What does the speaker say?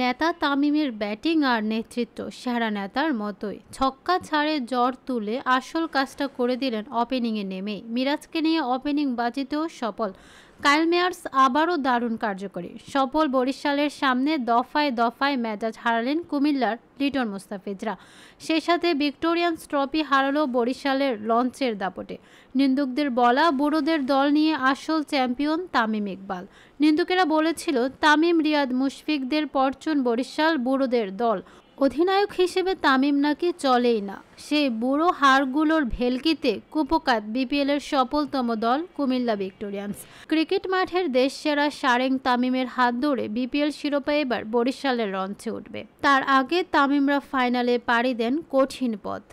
নেতা তামিমের ব্যাটিং আর নেতৃত্ব সেরা নেতার মতোই ছক্কা ছাড়ে জ্বর তুলে আসল কাজটা করে দিলেন ওপেনিংয়ে নেমে মিরাজকে নিয়ে ওপেনিং বাজিতেও সফল কাইল মেয়ার্স আবারও দারুণ কার্যকরী সফল বরিশালের সামনে দফায় দফায় মেজাজ হারালেন কুমিল্লার লিটন মোস্তাফিজরা সেই সাথে ভিক্টোরিয়ান ট্রফি হারালো বরিশালের লঞ্চের দাপটে নিন্দুকদের বলা বুড়োদের দল নিয়ে আসল চ্যাম্পিয়ন তামিম ইকবাল নিন্দুকেরা বলেছিল তামিম রিয়াদ মুশফিকদের পরচুন বরিশাল বুড়োদের দল অধিনায়ক হিসেবে তামিম নাকি চলেই না সে বুড়ো হারগুলোর ভেলকিতে কুপকাত বিপিএলের সফলতম দল কুমিল্লা ভিক্টোরিয়ান্স ক্রিকেট মাঠের দেশ সেরা সারেং তামিমের হাত ধরে বিপিএল শিরোপা এবার বরিশালের রঞ্চে উঠবে তার আগে তামিমরা ফাইনালে পাড়ি দেন কঠিন পথ